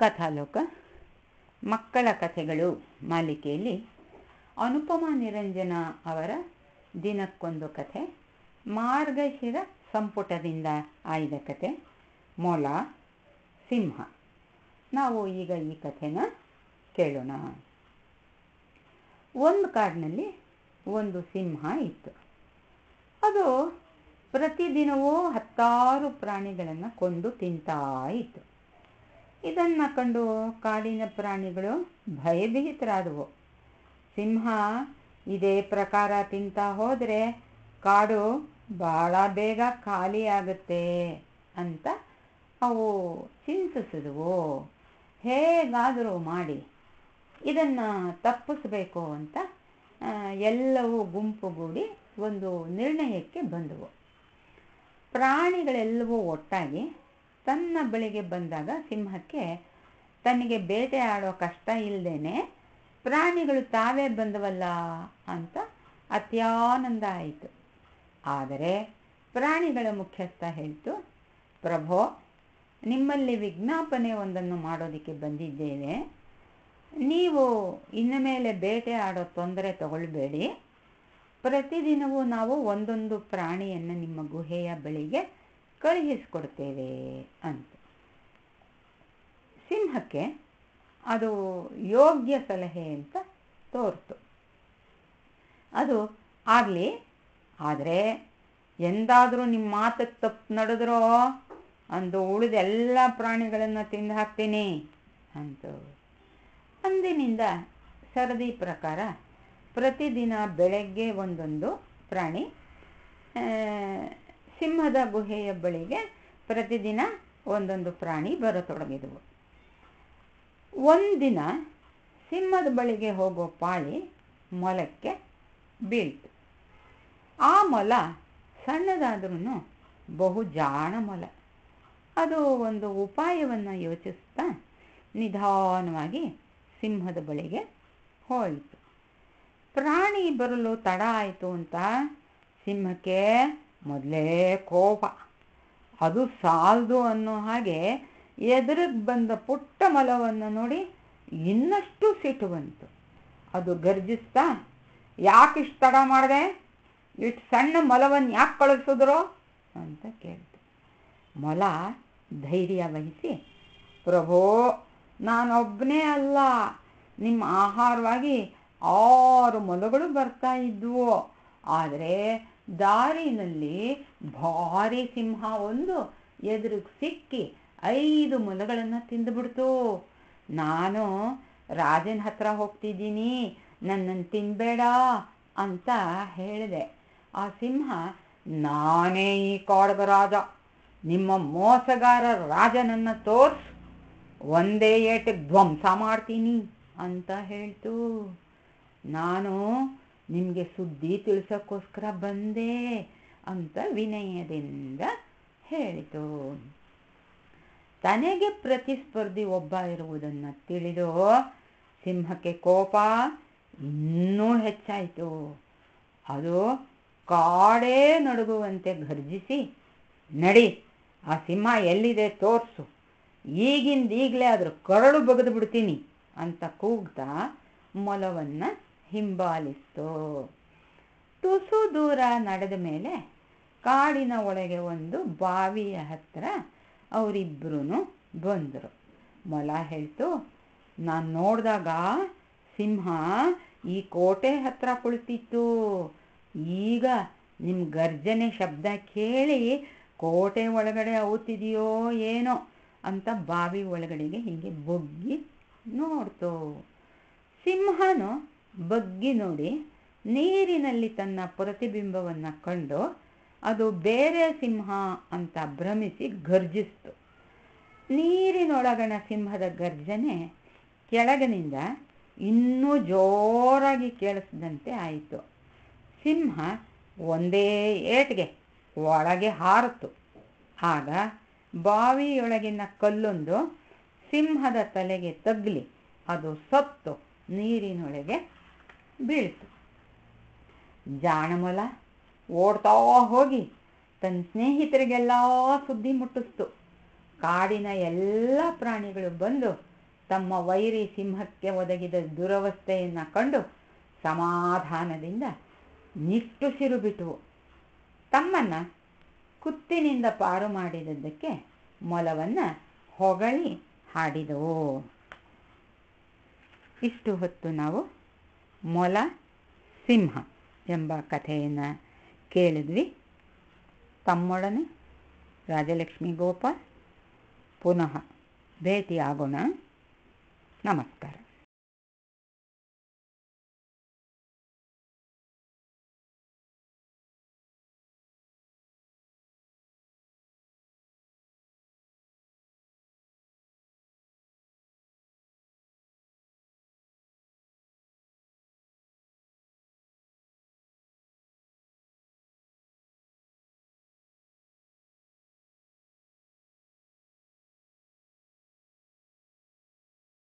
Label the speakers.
Speaker 1: ಕಥಾಲೋಕ ಮಕ್ಕಳ ಕಥೆಗಳು ಮಾಲಿಕೆಯಲ್ಲಿ ಅನುಪಮ ನಿರಂಜನ ಅವರ ದಿನಕ್ಕೊಂದು ಕಥೆ ಮಾರ್ಗಶಿರ ಸಂಪುಟದಿಂದ ಆಯ್ದ ಕಥೆ ಮೊಲ ಸಿಂಹ ನಾವು ಈಗ ಈ ಕಥೆನ ಕೇಳೋಣ ಒಂದು ಕಾಡಿನಲ್ಲಿ ಒಂದು ಸಿಂಹ ಇತ್ತು ಅದು ಪ್ರತಿದಿನವೂ ಹತ್ತಾರು ಪ್ರಾಣಿಗಳನ್ನು ಕೊಂದು ತಿಂತಾ ಇತ್ತು ಇದನ್ನ ಕಂಡು ಕಾಡಿನ ಪ್ರಾಣಿಗಳು ಭಯಭೀತರಾದವು ಸಿಂಹ ಇದೇ ಪ್ರಕಾರ ತಿಂತ ಹೋದರೆ ಕಾಡು ಭಾಳ ಬೇಗ ಖಾಲಿಯಾಗುತ್ತೆ ಅಂತ ಅವು ಚಿಂತಿಸಿದವು ಹೇಗಾದರೂ ಮಾಡಿ ಇದನ್ನು ತಪ್ಪಿಸಬೇಕು ಅಂತ ಎಲ್ಲವೂ ಗುಂಪುಗೂಡಿ ಒಂದು ನಿರ್ಣಯಕ್ಕೆ ಬಂದವು ಪ್ರಾಣಿಗಳೆಲ್ಲವೂ ಒಟ್ಟಾಗಿ ತನ್ನ ಬಳಿಗೆ ಬಂದಾಗ ಸಿಂಹಕ್ಕೆ ತನಗೆ ಬೇಟೆ ಆಡೋ ಕಷ್ಟ ಇಲ್ಲದೇನೆ ಪ್ರಾಣಿಗಳು ತಾವೇ ಬಂದವಲ್ಲ ಅಂತ ಅತ್ಯಾನಂದ ಆಯಿತು ಆದರೆ ಪ್ರಾಣಿಗಳ ಮುಖ್ಯಸ್ಥ ಹೇಳ್ತು ಪ್ರಭೋ ನಿಮ್ಮಲ್ಲಿ ವಿಜ್ಞಾಪನೆ ಒಂದನ್ನು ಮಾಡೋದಕ್ಕೆ ಬಂದಿದ್ದೇವೆ ನೀವು ಇನ್ನು ಮೇಲೆ ಬೇಟೆ ಆಡೋ ತೊಂದರೆ ತಗೊಳ್ಬೇಡಿ ಪ್ರತಿದಿನವೂ ನಾವು ಒಂದೊಂದು ಪ್ರಾಣಿಯನ್ನು ನಿಮ್ಮ ಗುಹೆಯ ಬಳಿಗೆ ಕಳುಹಿಸಿಕೊಡ್ತೇವೆ ಅಂತ ಸಿಂಹಕ್ಕೆ ಅದು ಯೋಗ್ಯ ಸಲಹೆ ಅಂತ ತೋರ್ತು ಅದು ಆಗಲಿ ಆದರೆ ಎಂದಾದರೂ ನಿಮ್ಮ ಮಾತು ತಪ್ಪು ನಡೆದ್ರೋ ಅಂದು ಉಳಿದ ಎಲ್ಲ ಪ್ರಾಣಿಗಳನ್ನು ತಿಂದು ಹಾಕ್ತೀನಿ ಅಂತ ಅಂದಿನಿಂದ ಸರದಿ ಪ್ರಕಾರ ಪ್ರತಿದಿನ ಬೆಳಗ್ಗೆ ಒಂದೊಂದು ಪ್ರಾಣಿ ಸಿಂಹದ ಗುಹೆಯ ಬಳಿಗೆ ಪ್ರತಿದಿನ ಒಂದೊಂದು ಪ್ರಾಣಿ ಬರತೊಡಗಿದವು ಒಂದಿನ ಸಿಂಹದ ಬಳಿಗೆ ಹೋಗೋ ಪಾಳಿ ಮೊಲಕ್ಕೆ ಬೀಳ್ತು ಆ ಮೊಲ ಸಣ್ಣದಾದ್ರೂ ಬಹು ಜಾಣ ಮೊಲ ಅದು ಒಂದು ಉಪಾಯವನ್ನು ಯೋಚಿಸ್ತಾ ನಿಧಾನವಾಗಿ ಸಿಂಹದ ಬಳಿಗೆ ಹೋಯಿತು ಪ್ರಾಣಿ ಬರಲು ತಡ ಆಯಿತು ಅಂತ ಸಿಂಹಕ್ಕೆ ಮೊದಲೇ ಕೋಪ ಅದು ಸಾಲದು ಅನ್ನೋ ಹಾಗೆ ಎದುರಿಗೆ ಬಂದ ಪುಟ್ಟ ಮಲವನ್ನು ನೋಡಿ ಇನ್ನಷ್ಟು ಸಿಟ್ಟು ಬಂತು ಅದು ಗರ್ಜಿಸ್ತಾ ಯಾಕೆ ಇಷ್ಟು ತಡ ಮಾಡಿದೆ ಇಷ್ಟು ಸಣ್ಣ ಮಲವನ್ನು ಯಾಕೆ ಕಳಿಸಿದ್ರು ಅಂತ ಕೇಳ್ತು ಮೊಲ ಧೈರ್ಯ ವಹಿಸಿ ಪ್ರಭೋ ನಾನೊಬ್ಬನೇ ಅಲ್ಲ ನಿಮ್ಮ ಆಹಾರವಾಗಿ ಆರು ಮೊಲಗಳು ಬರ್ತಾ ಇದ್ವು ಆದರೆ ದಾರಿನಲ್ಲಿ ಭಾರಿ ಸಿಂಹ ಒಂದು ಎದುರು ಸಿಕ್ಕಿ ಐದು ಮೊಲಗಳನ್ನ ತಿಂದುಬಿಡ್ತು ನಾನು ರಾಜನ ಹತ್ರ ಹೋಗ್ತಿದ್ದೀನಿ ನನ್ನನ್ನು ತಿನ್ಬೇಡ ಅಂತ ಹೇಳಿದೆ ಆ ಸಿಂಹ ನಾನೇ ಈ ಕಾಡದ ರಾಜ ನಿಮ್ಮ ಮೋಸಗಾರ ರಾಜನನ್ನ ತೋರ್ಸ್ ಒಂದೇ ಏಟಿಗೆ ಧ್ವಂಸ ಮಾಡ್ತೀನಿ ಅಂತ ಹೇಳ್ತು ನಾನು ನಿಮಗೆ ಸುದ್ದಿ ತಿಳಿಸೋಕ್ಕೋಸ್ಕರ ಬಂದೆ ಅಂತ ವಿನಯದಿಂದ ಹೇಳಿತು ತನಗೆ ಪ್ರತಿಸ್ಪರ್ಧಿ ಒಬ್ಬ ಇರುವುದನ್ನು ತಿಳಿದು ಸಿಂಹಕ್ಕೆ ಕೋಪ ಇನ್ನೂ ಹೆಚ್ಚಾಯಿತು ಅದು ಕಾಡೇ ನಡುಗುವಂತೆ ಘರ್ಜಿಸಿ ನಡಿ ಆ ಸಿಂಹ ಎಲ್ಲಿದೆ ತೋರಿಸು ಈಗಿಂದ ಈಗಲೇ ಅದ್ರ ಕರಳು ಬಗೆದು ಬಿಡ್ತೀನಿ ಅಂತ ಕೂಗ್ತಾ ಮೊಲವನ್ನು ಹಿಂಬಾಲಿಸ್ತು ತುಸು ದೂರ ನಡೆದ ಮೇಲೆ ಕಾಡಿನ ಒಳಗೆ ಒಂದು ಬಾವಿಯ ಹತ್ತಿರ ಅವರಿಬ್ಬರೂ ಬಂದರು ಮೊಲ ಹೇಳ್ತು ನಾನು ನೋಡಿದಾಗ ಸಿಂಹ ಈ ಕೋಟೆ ಹತ್ತಿರ ಕುಳಿತಿತ್ತು ಈಗ ನಿಮ್ಮ ಗರ್ಜನೆ ಶಬ್ದ ಕೇಳಿ ಕೋಟೆ ಒಳಗಡೆ ಅವುತ್ತಿದೆಯೋ ಏನೋ ಅಂತ ಬಾವಿ ಒಳಗಡೆಗೆ ಹೀಗೆ ಬೊಗ್ಗಿ ನೋಡ್ತು ಸಿಂಹನು ಬಗ್ಗಿ ನೋಡಿ ನೀರಿನಲ್ಲಿ ತನ್ನ ಪ್ರತಿಬಿಂಬವನ್ನು ಕಂಡು ಅದು ಬೇರೆ ಸಿಂಹ ಅಂತ ಭ್ರಮಿಸಿ ಗರ್ಜಿಸ್ತು ನೀರಿನೊಳಗಣ ಸಿಂಹದ ಗರ್ಜನೆ ಕೆಳಗಿನಿಂದ ಇನ್ನೂ ಜೋರಾಗಿ ಕೇಳಿಸಿದಂತೆ ಆಯಿತು ಸಿಂಹ ಒಂದೇ ಏಟ್ಗೆ ಒಳಗೆ ಹಾರಿತು ಆಗ ಬಾವಿಯೊಳಗಿನ ಕಲ್ಲೊಂದು ಸಿಂಹದ ತಲೆಗೆ ತಗ್ಲಿ ಅದು ಸತ್ತು ನೀರಿನೊಳಗೆ ಬೀಳ್ತು ಜಾಣಮೊಲ ಓಡ್ತಾ ಹೋಗಿ ತನ್ನ ಸ್ನೇಹಿತರಿಗೆಲ್ಲ ಸುದ್ದಿ ಮುಟ್ಟಿಸ್ತು ಕಾಡಿನ ಎಲ್ಲ ಪ್ರಾಣಿಗಳು ಬಂದು ತಮ್ಮ ವೈರಿ ಸಿಂಹಕ್ಕೆ ಒದಗಿದ ದುರವಸ್ಥೆಯನ್ನು ಕಂಡು ಸಮಾಧಾನದಿಂದ ನಿಟ್ಟುಸಿರು ಬಿಟ್ಟುವು ತಮ್ಮನ್ನ ಕುತ್ತಿನಿಂದ ಪಾರು ಮಾಡಿದದಕ್ಕೆ ಮೊಲವನ್ನು ಹೊಗಳಿ ಹಾಡಿದವು ಇಷ್ಟು ಹೊತ್ತು ನಾವು ಮೊಲ ಸಿಂಹ ಎಂಬ ಕಥೆಯನ್ನು ಕೇಳಿದ್ವಿ ತಮ್ಮೊಡನೆ ರಾಜಲಕ್ಷ್ಮಿ ಗೋಪಾಲ್ ಪುನಃ ಭೇಟಿಯಾಗೋಣ ನಮಸ್ಕಾರ